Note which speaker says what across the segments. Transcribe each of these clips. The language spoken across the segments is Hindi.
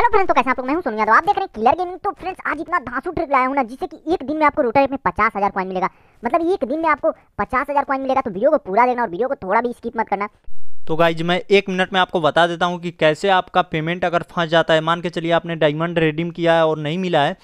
Speaker 1: हेलो फ्रेंड्स तो कैसे आप लोग मैं हूं सोनिया तो आप देख रहे हैं किलर गेमिंग तो फ्रेंड्स आज इतना धांसू ट्रिक लाया हूं ना जिससे कि एक दिन में आपको रोटर में पचास हज़ार कॉइन मिलेगा मतलब एक दिन में आपको पचास हज़ार कॉइन मिलेगा तो वीडियो को पूरा देखना और वीडियो को थोड़ा भी स्किप मत करना
Speaker 2: तो गाइज मैं एक मिनट में आपको बता देता हूँ कि कैसे आपका पेमेंट अगर फंस जाता है मान के चलिए आपने डायमंड रिडीम किया है और नहीं मिला है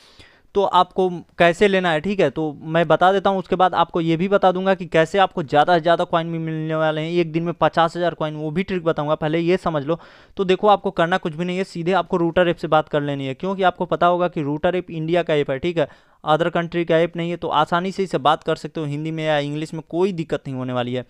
Speaker 2: तो आपको कैसे लेना है ठीक है तो मैं बता देता हूँ उसके बाद आपको ये भी बता दूंगा कि कैसे आपको ज़्यादा से ज़्यादा कॉइन भी मिलने वाले हैं एक दिन में पचास हज़ार कॉइन वो भी ट्रिक बताऊँगा पहले ये समझ लो तो देखो आपको करना कुछ भी नहीं है सीधे आपको रूटर ऐप से बात कर लेनी है क्योंकि आपको पता होगा कि रूटर ऐप इंडिया का ऐप है ठीक है अदर कंट्री का ऐप नहीं है तो आसानी से इसे बात कर सकते हो हिंदी में या इंग्लिश में कोई दिक्कत नहीं होने वाली है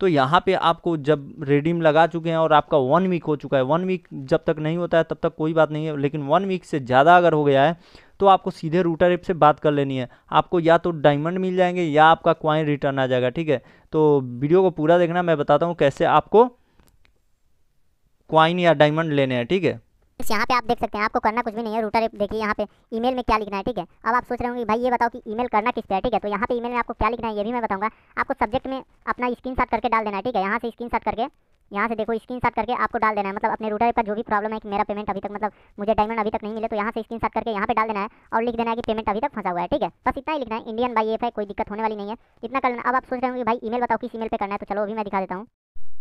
Speaker 2: तो यहाँ पे आपको जब रेडीम लगा चुके हैं और आपका वन वीक हो चुका है वन वीक जब तक नहीं होता है तब तक कोई बात नहीं है लेकिन वन वीक से ज़्यादा अगर हो गया है तो आपको सीधे रूटर ऐप से बात कर लेनी है आपको या तो डायमंड मिल जाएंगे या आपका क्वाइन रिटर्न आ जाएगा ठीक है तो वीडियो को पूरा देखना मैं बताता हूँ कैसे आपको क्वाइन या डायमंड लेने हैं ठीक है
Speaker 1: यहाँ पे आप देख सकते हैं आपको करना कुछ भी नहीं है रूटर ऐप देखिए यहाँ पे ईमेल में क्या लिखना है ठीक है अब आप सोच रहे होंगे भाई ये बताओ कि ईमेल करना किस पे है ठीक है तो यहाँ पे ईमेल में आपको क्या लिखना है ये भी मैं बताऊंगा आपको सब्जेक्ट में अपना स्क्रीनशॉट करके डाल देना है ठीक है यहाँ से स्क्रीनशॉट करके यहाँ से देखो स्क्रीन करके आपको डाल देना है मतलब अपने रूटर पर जो भी प्रॉब्लम है कि मेरा पेमेंट अभी तक मतलब मुझे डायमंड अभी तक नहीं मिले तो यहाँ से स्क्रीन शॉट करके यहाँ पे डाल देना है और लिख देना है कि पेमेंट अभी तक फंसा हुआ है ठीक है बस इतना ही लिखना है इंडियन बाई एफ है कोई दिक्कत होने वाली नहीं है इतना करना अब आप सोच रहे हो कि भाई मेल बताओ किस मेल पर करना है तो चलो अभी मैं दिखा देता हूँ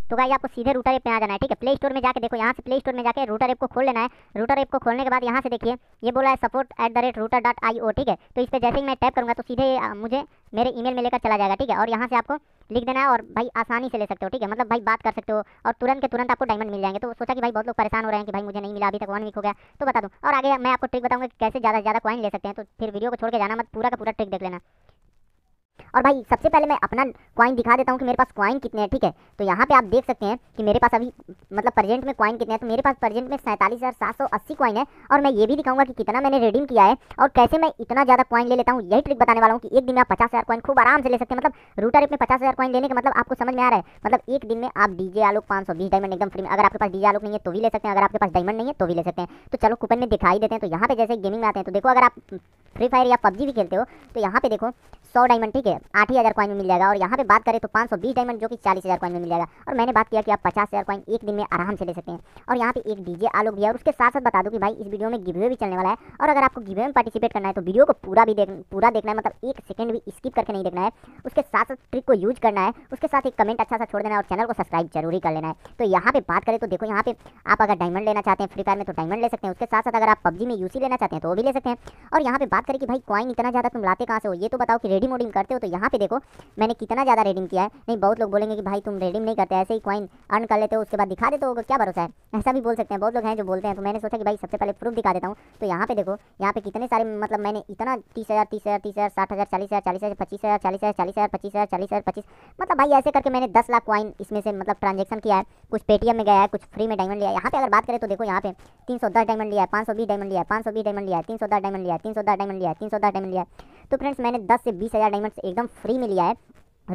Speaker 1: तो भाई आपको सीधे रूटर ऐप में आ जाना है ठीक है प्ले स्टोर में जाकर देखो यहाँ से प्ले स्टोर में जाकर रूटर ऐप को खोल लेना है रूटर ऐप को खोलने के बाद यहाँ से देखिए ये बोला है support at the rate router dot I O ठीक है तो इस पर जैसे ही मैं टैप करूँगा तो सीधे मुझे मेरे ईमेल में लेकर चला जाएगा ठीक है और यहाँ से आपको लिख देना है और भाई आसानी से ले सकते हो ठीक है मतलब भाई बात कर सकते हो और तुरंत के तुरंत आपको डायमंड मिल जाएंगे तो सोचा कि भाई बहुत लोग परेशान हो रहे हैं कि भाई मुझे नहीं मिला अभी तक वन वीक हो गया तो बता दूँ और आगे मैं आपको ट्रिक बताऊँगा कि कैसे ज़्यादा से ज़्यादा कॉइन ले सकते हैं तो फिर वीडियो को छोड़ के जाना मत पूरा का पूरा ट्रिक देख लेना और भाई सबसे पहले मैं अपना क्वाइन दिखा देता हूँ कि मेरे पास क्वाइन कितने हैं ठीक है तो यहाँ पे आप देख सकते हैं कि मेरे पास अभी मतलब प्रेजेंट में क्वाइन कितने हैं तो मेरे पास प्रेजेंट में सैंतालीस हज़ार सात सौ अस्सी क्वाइन है और मैं ये भी दिखाऊंगा कि कितना मैंने रिडीम किया है और कैसे मैं इतना ज़्यादा क्वाइन ले लेता हूँ यही ट्रिक बताने वाला हूँ कि एक दिन में आप पचास हज़ार क्वाइन खूब आराम से ले सकते हैं मतलब रूटर एप में पचास हज़ार क्वाइन लेने का मतलब आपको समझ में आ रहा है मतलब एक दिन में आप डीजे आलोक पाँच सौ बीस डायमंड एकदम फ्री में अगर आपके पास डीजे आलोक नहीं है तो भी ले सकते हैं अगर आपके पास डायमंड नहीं है तो भी ले सकते हैं तो चलो कूपन में दिखाई देते हैं तो यहाँ पर जैसे गेमिंग में आते हैं तो देखो अगर आप फ्री फायर या पबजी भी खेलते हो तो यहाँ पे देखो सौ डायमंड ठीक है आठ ही हज़ार कॉइन में मिल जाएगा और यहाँ पे बात करें तो पाँच सौ बीस डायमंड जो कि चालीस हज़ार कॉइन में मिल जाएगा और मैंने बात किया कि आप पचास हज़ार कॉइन एक दिन में आराम से ले सकते हैं और यहाँ पे एक डीजे आलोक भी है और उसके साथ साथ बता दूँ कि भाई इस वीडियो में गिवे भी चलने वाला है और अगर आपको गिवे में पार्टिसिपेट करना है तो वीडियो को पूरा भी देख पूरा देखना है मतलब एक सेकंड भी स्किप करके नहीं देखना है उसके साथ साथ ट्रिक को यूज करना है उसके साथ एक कमेंट अच्छा सा छोड़ देना है और चैनल को सब्सक्राइब जरूरी कर लेना है तो यहाँ पर बात करें तो देखो यहाँ पे आप अगर डायमंड लेना चाहते हैं फ्री फायर में तो डायमंड ले सकते हैं उसके साथ साथ अगर आप पब्जी में यूसी लेना चाहते हैं तो वो भी ले सकते हैं और यहाँ पर बात करें कि भाई कॉइन इतना ज़्यादा तुम लाते कहाँ से हो ये तो बताओ कि रेडिंग वोडिंग करते हो तो यहाँ पे देखो मैंने कितना ज़्यादा रेडिंग किया है नहीं बहुत लोग बोलेंगे कि भाई तुम रेडिंग नहीं करते ऐसे ही कॉइन अर्न कर लेते हो उसके बाद दिखा देते हो क्या भरोसा है ऐसा भी बोल सकते हैं बहुत लोग हैं जो बोलते हैं तो मैंने सोचा कि भाई सबसे पहले प्रूफ दिखा देता हूँ तो यहाँ पे देखो यहाँ पे कितने सारे मतलब मैंने इतना तीस हज़ार तीस हज़ार तीस हज़ार साठ हज़ार चालीस हज़ार चालीस हज़ार पच्चीस हज़ार चालीस हज़ार चालीस हज़ार पच्चीस हज़ार चालीस हज़ार पच्चीस मतलब भाई ऐसे करके मैंने दस लाख क्वाइन इसमें से मतलब ट्रांजेक्शन किया है कुछ पेटीएम में गया है कुछ फ्री में डायमंड लिया है यहाँ पे अगर बात करें तो देखो यहाँ पे तीन सौ दस डायमंड लिया है पाँच सौ बीस डायमंड लिया है पाँच सौ बीस डायमंड लिया है तीन सौ दस डायमंड लिया है तीन सौ दस डायमंड लिया है तीन सौ दस डायमंड लिया है तो फ्रेंड्स मैंने दस से बीस हज़ार डायमंड्स एकदम फ्री में लिया है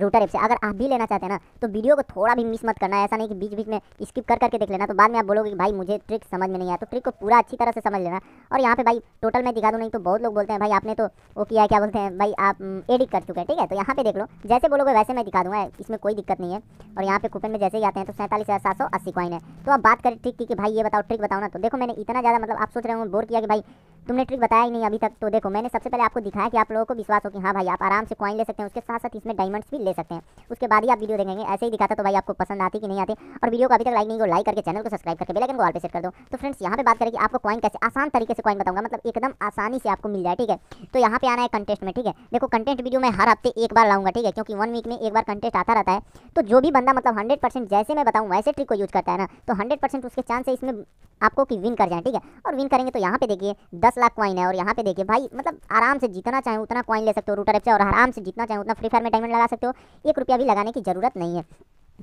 Speaker 1: रूटर ऐप से अगर आप भी लेना चाहते हैं ना तो वीडियो को थोड़ा भी मिस मत करना है ऐसा नहीं कि बीच बीच में स्किप कर करके देख लेना तो बाद में आप बोलोगे कि भाई मुझे ट्रिक समझ में नहीं आया तो ट्रिक को पूरा अच्छी तरह से समझ लेना और यहाँ पे भाई टोटल मैं दिखा दूँ नहीं तो बहुत लोग बोलते हैं भाई आपने तो वो किया क्या बोलते हैं भाई आप एडिट कर चुके हैं ठीक है तो यहाँ पे देख लो जैसे बोलोगे वैसे मैं दिखा दूँगा इसमें कोई दिक्कत नहीं है और यहाँ पे कूपन में जैसे ही आते हैं तो सैंतालीस हज़ार सात सौ अस्सी कॉइन है तो आप बात करें ट्रिक की कि भाई ये बताओ ट्रिक बताओ ना तो देखो मैंने इतना ज़्यादा मतलब आप सोच रहे हो बोर किया कि भाई तुमने ट्रिक बताया ही नहीं अभी तक तो देखो मैंने सबसे पहले आपको दिखाया कि आप लोगों को विश्वास हो कि हाँ भाई आप आराम से कॉइन ले सकते हैं उसके साथ साथ इसमें डायमंड्स भी ले सकते हैं उसके बाद ही आप वीडियो देखेंगे ऐसे ही दिखाता तो भाई आपको पसंद आती कि नहीं आती और वीडियो को अभी तक लाइक नहीं हो लाइक करके चैनल को सब्सक्राइब करके बेलाइकन को ऑल सेट कर दो तो फ्रेंड्स यहाँ पर बात करें कि आपको कॉइन कैसे आसान तरीके से कॉइन बताऊंगा मतलब एकदम आसानी से आपको मिल जाए ठीक है तो यहाँ पे आना है कंटेस्ट में ठीक है देखो कंटेंट वीडियो मैं हर हफ्ते एक बार लाऊंगा ठीक है क्योंकि वन वीक में एक बार कंटेस्ट आता रहता है तो जो भी बंदा मतलब हंड्रेड जैसे मैं बताऊँ वैसे ट्रिक को यूज करता है ना तो हंड्रेड उसके चांस है इसमें आपको कि विन कर जाए ठीक है और विन करेंगे तो यहाँ पे देखिए दस दस लाख कॉइन है और यहाँ पे देखिए भाई मतलब आराम से जितना चाहे उतना कॉइन ले सकते हो रूटर ऐप से और आराम से जितना चाहे उतना फ्री फायर में डायमंड लगा सकते हो एक रुपया भी लगाने की जरूरत नहीं है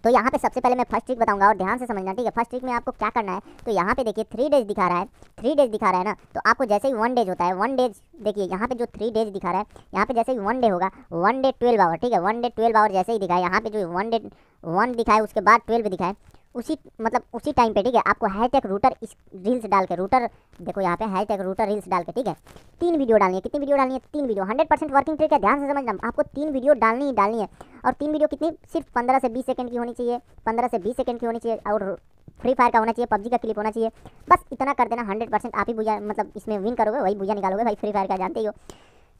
Speaker 1: तो यहाँ पे सबसे पहले मैं फर्स्ट ट्रिक बताऊंगा और ध्यान से समझना ठीक है फर्स्ट ट्रिक में आपको क्या करना है तो यहाँ पे देखिए थ्री डेज दिखा रहा है थ्री डेज दिखा रहा है ना तो आपको जैसे ही वन डेज होता है वन डेज देखिए यहाँ पे जो थ्री डेज दिखा रहा है यहाँ पे जैसे ही वन डे होगा वन डे ट्वेल्व आवर ठीक है वन डे ट्वेल्व आवर जैसे ही दिखाए यहाँ पे जो वन डे वन दिखाए उसके बाद ट्वेल्व दिखाए उसी मतलब उसी टाइम पे ठीक है आपको हाई टेक रूटर इस रील्स डाल के रूटर देखो यहाँ पे हाई टेक रूटर रील्स डाल के ठीक है तीन वीडियो डालनी है कितनी वीडियो डालनी है तीन video hundred percent working trick है ध्यान से समझना आपको तीन वीडियो डालनी ही डालनी है और तीन वीडियो कितनी सिर्फ पंद्रह से बीस सेकंड की होनी चाहिए पंद्रह से बीस सेकंड की होनी चाहिए और फ्री फायर का होना चाहिए पब्जी का क्लिप होना चाहिए बस इतना कर देना हंड्रेड परसेंट आप ही बुझा मतलब इसमें विन करोगे वही बुझा निकालोगे भाई फ्री फायर का जानते ही हो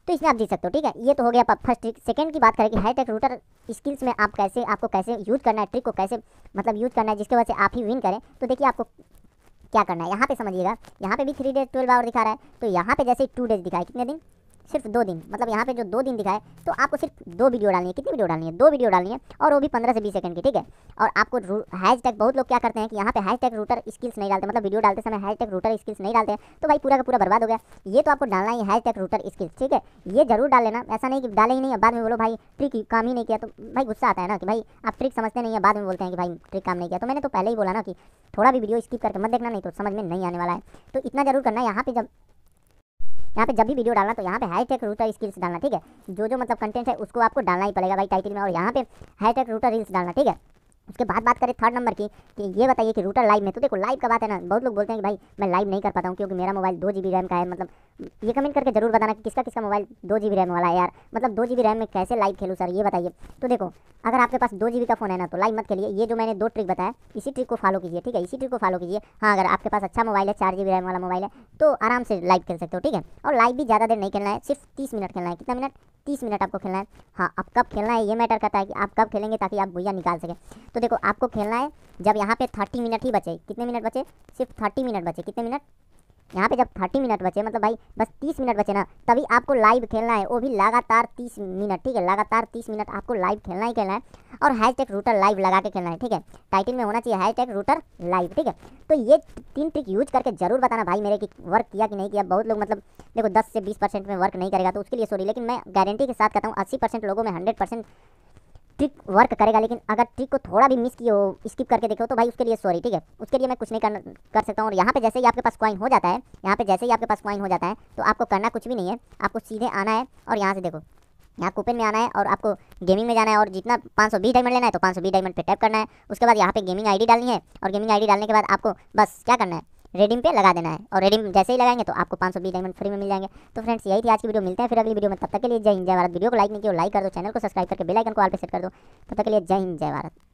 Speaker 1: तो इसमें आप जीत सकते हो ठीक है ये तो हो गया फर्स्ट सेकंड की बात करें कि हाईटेक रूटर स्किल्स में आप कैसे आपको कैसे यूज़ करना है ट्रिक को कैसे मतलब यूज़ करना है जिसके वजह से आप ही विन करें तो देखिए आपको क्या करना है यहाँ पे समझिएगा यहाँ पे भी थ्री डेज ट्वेल्व आवर दिखा रहा है तो यहाँ पे जैसे टू डेज दिखाए कितने दिन सिर्फ दो दिन मतलब यहाँ पे जो दो दिन दिखाए तो आपको सिर्फ दो वीडियो डालनी है कितनी वीडियो डालनी है दो वीडियो डालनी है और वो भी पंद्रह से बीस सेकंड की ठीक है और आपको हैश टैग बहुत लोग क्या करते हैं कि यहाँ पे हैश टैग रूटर स्किल्स नहीं डालते मतलब वीडियो डालते समय हैश टैग रूटर स्किल्स नहीं डालते तो भाई पूरा का पूरा बर्बाद हो गया ये तो आपको डालना ही हैश टैग रूटर स्किल्स ठीक है ये जरूर डाल लेना ऐसा नहीं कि डाले ही नहीं है बाद में बोलो भाई ट्रिक काम ही नहीं किया तो भाई गुस्सा आता है ना कि भाई आप ट्रिक समझते नहीं है बाद में बोलते हैं कि भाई ट्रिक काम नहीं किया तो मैंने तो पहले ही बोला ना कि थोड़ा भी वीडियो स्किप करके मत देखना नहीं तो समझ में नहीं आने वाला है तो इतना जरूर करना है यहाँ पे जब यहाँ पे जब भी वीडियो डालना तो यहाँ पे हाई टेक रूटर स्किल्स डालना ठीक है जो जो मतलब कंटेंट है उसको आपको डालना ही पड़ेगा भाई टाइटल में और यहाँ पे हाई टेक रूटर रील्स डालना ठीक है उसके बाद बात करें थर्ड नंबर की कि ये बताइए कि रूटर लाइव में तो देखो लाइव का बात है ना बहुत लोग बोलते हैं कि भाई मैं लाइव नहीं कर पाता हूँ क्योंकि मेरा मोबाइल दो जी रैम का है मतलब ये कमेंट करके जरूर बताना कि किसका किसका मोबाइल दो जी रैम वाला है यार मतलब दो जी रैम में कैसे लाइव खेलूँ सर ये बताइए तो देखो अगर आपके पास दो जी का फ़ोन है ना तो लाइव मत खेलिए ये जो मैंने दो ट्रिक बताया इसी ट्रिक को फॉलो कीजिए ठीक है इसी ट्रिक को फॉलो कीजिए हाँ अगर आपके पास अच्छा मोबाइल है चार जी रैम वाला मोबाइल है तो आराम से लाइव खेल सकते हो ठीक है और लाइव भी ज़्यादा देर नहीं खेलना है सिर्फ तीस मिनट खेलना है कितना मिनट तीस मिनट आपको खेलना है हाँ अब कब खेलना है ये मैटर करता है कि आप कब खेलेंगे ताकि आप भुया निकाल सकें तो देखो आपको खेलना है जब यहाँ पे थर्टी मिनट ही बचे कितने मिनट बचे सिर्फ थर्टी मिनट बचे कितने मिनट यहाँ पे जब थर्टी मिनट बचे मतलब भाई बस तीस मिनट बचे ना तभी आपको लाइव खेलना है वो भी लगातार तीस मिनट ठीक है लगातार तीस मिनट आपको लाइव खेलना ही खेलना है और हैश टैग रूटर लाइव लगा के खेलना है ठीक है टाइटल में होना चाहिए हैश टैग रूटर लाइव ठीक है तो ये तीन ट्रिक यूज करके जरूर बताना भाई मेरे कि वर्क किया कि नहीं किया बहुत लोग मतलब देखो दस से बीस परसेंट में वर्क नहीं करेगा तो उसके लिए सॉरी लेकिन मैं गारंटी के साथ कहता हूँ अस्सी परसेंट लोगों में हंड्रेड परसेंट ट्रिक वर्क करेगा लेकिन अगर ट्रिक को थोड़ा भी मिस किया हो स्किप करके देखो तो भाई उसके लिए सॉरी ठीक है उसके लिए मैं कुछ नहीं कर कर सकता हूँ और यहाँ पे जैसे ही आपके पास क्वाइन हो जाता है यहाँ पे जैसे ही आपके पास क्वाइन हो जाता है तो आपको करना कुछ भी नहीं है आपको सीधे आना है और यहाँ से देखो यहाँ कूपन में आना है और आपको गेमिंग में जाना है और जितना पाँच सौ बीस डायमंड लेना है तो पाँच सौ बीस डायमंड पे टैप करना है उसके बाद यहाँ पे गेमिंग आईडी डालनी है और गेमिंग आईडी डालने के बाद आपको बस क्या करना है रेडीम पे लगा देना है और रेडीम जैसे ही लगाएंगे तो आपको पाँच सौ डायमंड फ्री में मिल जाएंगे तो फ्रेंड्स यही थी आज की वीडियो मिलते हैं फिर अगली वीडियो में तब तक के लिए जय हिंद जय भारत वीडियो को लाइक नहीं किया लाइक कर दो चैनल को सब्सक्राइब करके बेलाइकन को ऑल पे सेट कर दो तब तक के लिए जय हिंद जय भारत